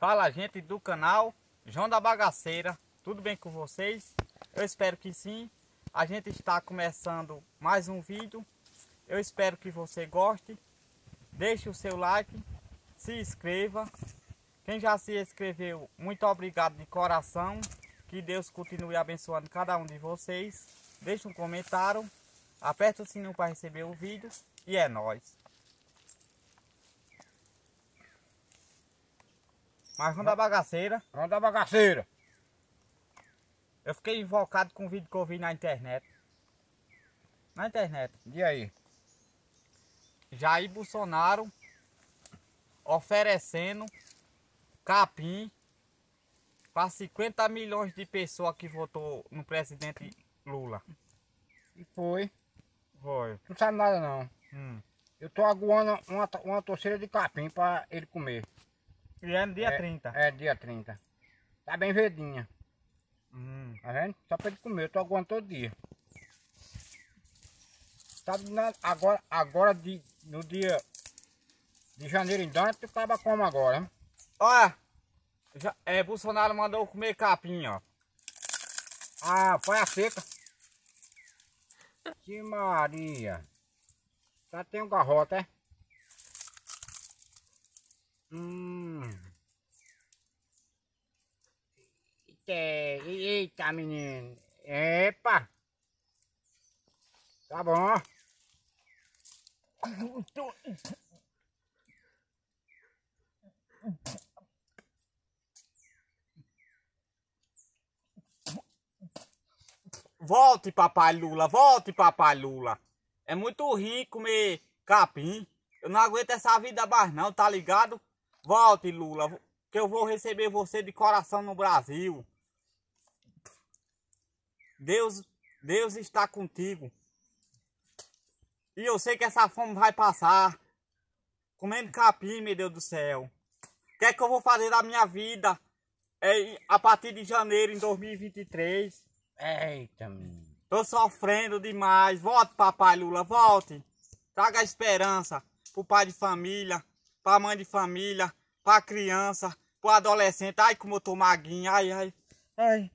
Fala gente do canal João da Bagaceira, tudo bem com vocês? Eu espero que sim. A gente está começando mais um vídeo. Eu espero que você goste. Deixe o seu like, se inscreva. Quem já se inscreveu, muito obrigado de coração. Que Deus continue abençoando cada um de vocês. Deixe um comentário, aperta o sininho para receber o vídeo e é nóis. Mas não da bagaceira. Não da bagaceira. Eu fiquei invocado com o vídeo que eu vi na internet. Na internet. E aí? Jair Bolsonaro oferecendo capim para 50 milhões de pessoas que votou no presidente Lula. E foi. Foi. Não sabe nada não. Hum. Eu tô aguando uma, uma torceira de capim para ele comer. E é no dia é, 30? É, dia 30. Tá bem verdinha. Hum. Tá vendo? Só pra ele comer, eu tô aguando todo dia. Tá na, agora, agora de, no dia de janeiro em diante, tu tava como agora, hein? Olha, já, é, Bolsonaro mandou comer capim, ó. Ah, foi a seca. Que Maria. Já tá, tem um garrota, é? Hum. Eita, eita, menino. Epa. Tá bom. Volte, papai Lula, volte, papai Lula. É muito ruim comer capim. Eu não aguento essa vida mais não, tá ligado? Volte, Lula, que eu vou receber você de coração no Brasil. Deus, Deus está contigo. E eu sei que essa fome vai passar. Comendo capim, meu Deus do céu. O que é que eu vou fazer da minha vida é, a partir de janeiro em 2023? Eita, menino. Tô sofrendo demais. Volte, papai Lula, volte. Traga esperança pro pai de família, pra mãe de família, pra criança, pro adolescente. Ai, como eu tô maguinho. Ai, ai, ai,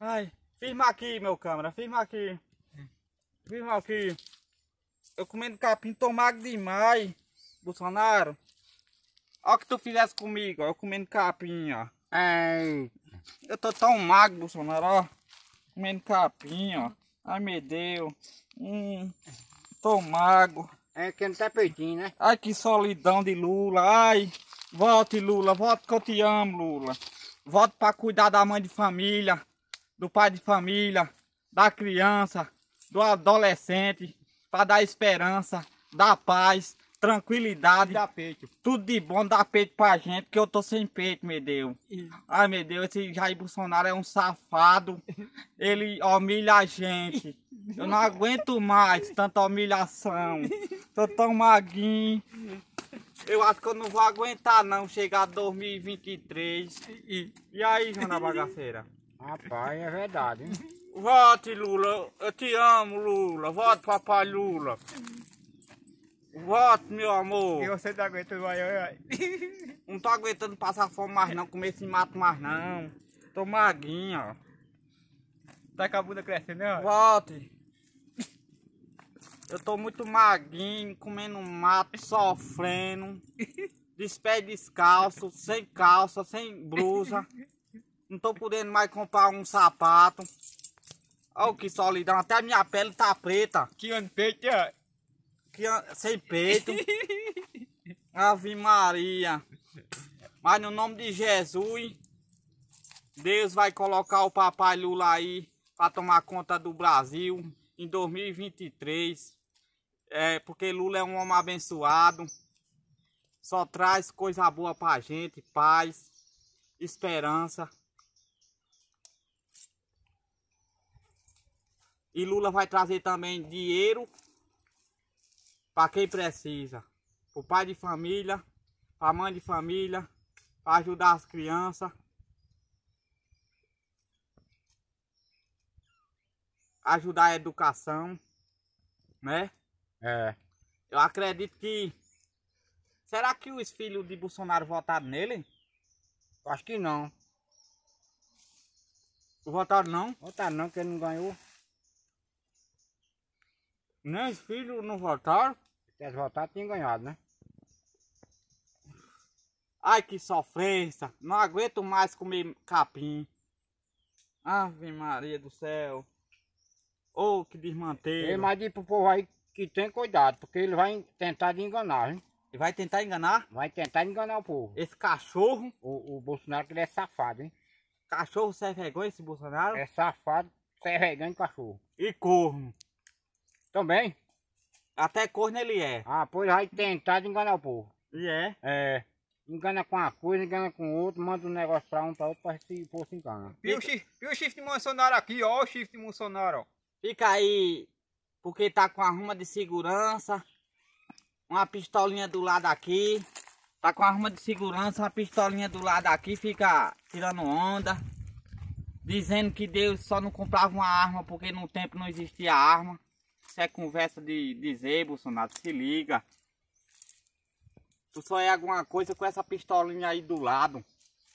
ai. Firma aqui, meu câmera, firma aqui. Firma aqui. Eu comendo capim, tô magro demais, Bolsonaro. Olha o que tu fizesse comigo, ó, eu comendo capim, ó. Ai, eu tô tão magro, Bolsonaro, ó. Comendo capim, ó. Ai, meu Deus. Hum, tô magro. É que não tá perdido, né? Ai, que solidão de Lula. Ai, volte, Lula. Volte que eu te amo, Lula. Volte pra cuidar da mãe de família do pai de família, da criança, do adolescente, para dar esperança, dar paz, tranquilidade. Dá peito. Tudo de bom, dá peito pra gente, porque eu tô sem peito, meu Deus. Ai, meu Deus, esse Jair Bolsonaro é um safado. Ele humilha a gente. Eu não aguento mais tanta humilhação. Tô tão maguinho. Eu acho que eu não vou aguentar não chegar 2023. E aí, Jana Bagaceira? Rapaz, é verdade, hein? Vote, Lula. Eu te amo, Lula. Vote, papai Lula. Vote, meu amor. E você tá aguentando, vai, vai. Não tô tá aguentando passar fome mais não, comer esse mato mais não. Tô maguinha, ó. Tá com a bunda crescendo, né? Volte. Eu tô muito maguinho, comendo mato, sofrendo. Despé descalço, sem calça, sem blusa. Não tô podendo mais comprar um sapato. Olha que solidão. Até minha pele tá preta. Que ano peito, é? Que an... Sem peito. Ave Maria. Mas no nome de Jesus, Deus vai colocar o papai Lula aí para tomar conta do Brasil em 2023. É, porque Lula é um homem abençoado. Só traz coisa boa pra gente, paz, esperança. E Lula vai trazer também dinheiro para quem precisa. Para o pai de família, para a mãe de família, para ajudar as crianças. Ajudar a educação, né? É. Eu acredito que... Será que os filhos de Bolsonaro votaram nele? Acho que não. Votaram não? Votaram não, porque ele não ganhou. Nem né, filhos não votaram. Se tivesse votado, tinha ganhado, né? Ai, que sofrência. Não aguento mais comer capim. Ave Maria do céu. Ô, oh, que desmanteiro. mas diz pro povo aí que tem cuidado, porque ele vai tentar enganar, hein? Ele vai tentar enganar? Vai tentar enganar o povo. Esse cachorro... O, o Bolsonaro que ele é safado, hein? Cachorro sem vergonha esse Bolsonaro? É safado, sem vergonha cachorro. E corno. Também? Até corno ele é. Ah, pois vai tentar tá de enganar o povo. E é? É. Engana com uma coisa, engana com outra, manda um negócio pra um, pra outro, pra se for se engana. E o, chifre, o chifre de Bolsonaro aqui, ó, o chifre de Bolsonaro, ó. Fica aí, porque tá com a ruma de segurança, uma pistolinha do lado aqui, tá com a ruma de segurança, uma pistolinha do lado aqui, fica tirando onda, dizendo que Deus só não comprava uma arma porque no tempo não existia arma. Isso é conversa de dizer, Bolsonaro, se liga. Tu só é alguma coisa com essa pistolinha aí do lado.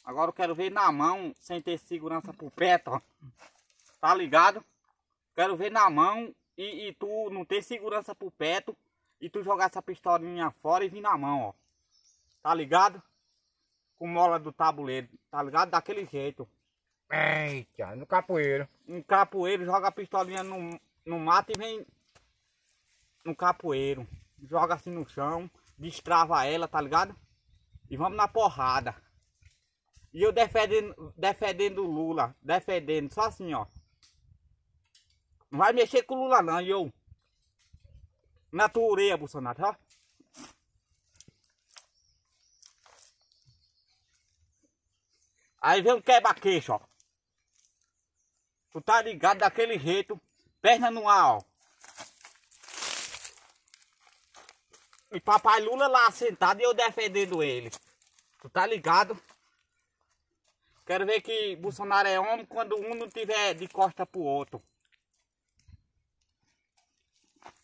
Agora eu quero ver na mão, sem ter segurança por perto, ó. Tá ligado? Quero ver na mão e, e tu não ter segurança por perto e tu jogar essa pistolinha fora e vir na mão, ó. Tá ligado? Com mola do tabuleiro, tá ligado? Daquele jeito. Eita, no capoeiro. Um capoeiro joga a pistolinha no, no mato e vem no capoeiro. Joga assim no chão, destrava ela, tá ligado? E vamos na porrada. E eu defendendo, defendendo o Lula, defendendo, só assim, ó. Não vai mexer com o Lula não, e eu. Na tua orelha, Bolsonaro, ó. Aí vem um quebra-queixo, ó. Tu tá ligado daquele jeito, perna no ar, ó. E papai Lula lá sentado e eu defendendo ele. Tu tá ligado? Quero ver que Bolsonaro é homem quando um não tiver de costa pro outro.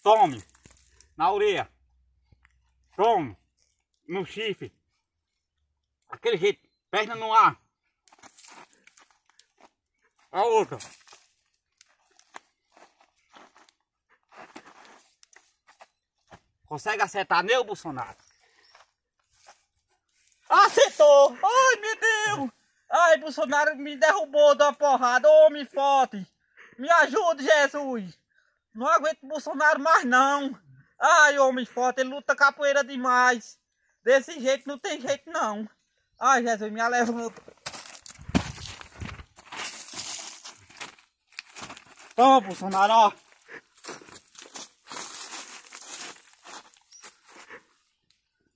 Tome. Na orelha. Tome. No chifre. Aquele jeito. Perna no ar. A outra. Consegue acertar, meu Bolsonaro? Acertou! Ai, meu Deus! Ai, Bolsonaro me derrubou da porrada, homem forte! Me ajude, Jesus! Não aguento Bolsonaro mais não! Ai, homem forte, ele luta capoeira demais! Desse jeito não tem jeito não! Ai, Jesus, me levanta! Toma, Bolsonaro, ó!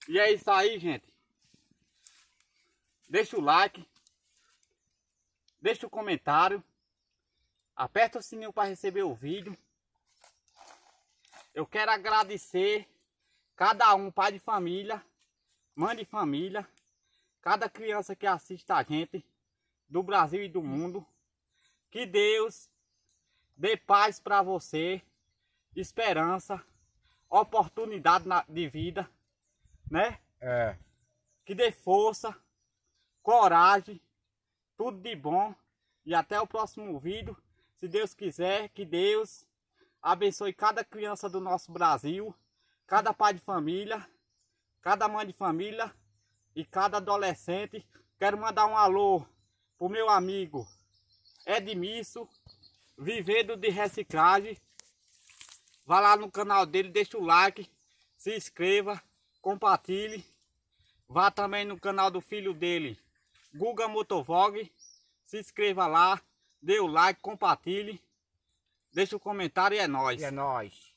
E é isso aí, gente. Deixa o like. Deixa o comentário. Aperta o sininho para receber o vídeo. Eu quero agradecer cada um, pai de família, mãe de família, cada criança que assiste a gente, do Brasil e do mundo. Que Deus dê paz para você, esperança, oportunidade de vida né? É. Que dê força, coragem, tudo de bom. E até o próximo vídeo. Se Deus quiser, que Deus abençoe cada criança do nosso Brasil, cada pai de família, cada mãe de família e cada adolescente. Quero mandar um alô pro meu amigo Edmisso, vivendo de Reciclagem. Vá lá no canal dele, deixa o like, se inscreva compartilhe. Vá também no canal do filho dele, Guga Motovlog. Se inscreva lá, dê o like, compartilhe. Deixa o um comentário e é nóis. E é nóis.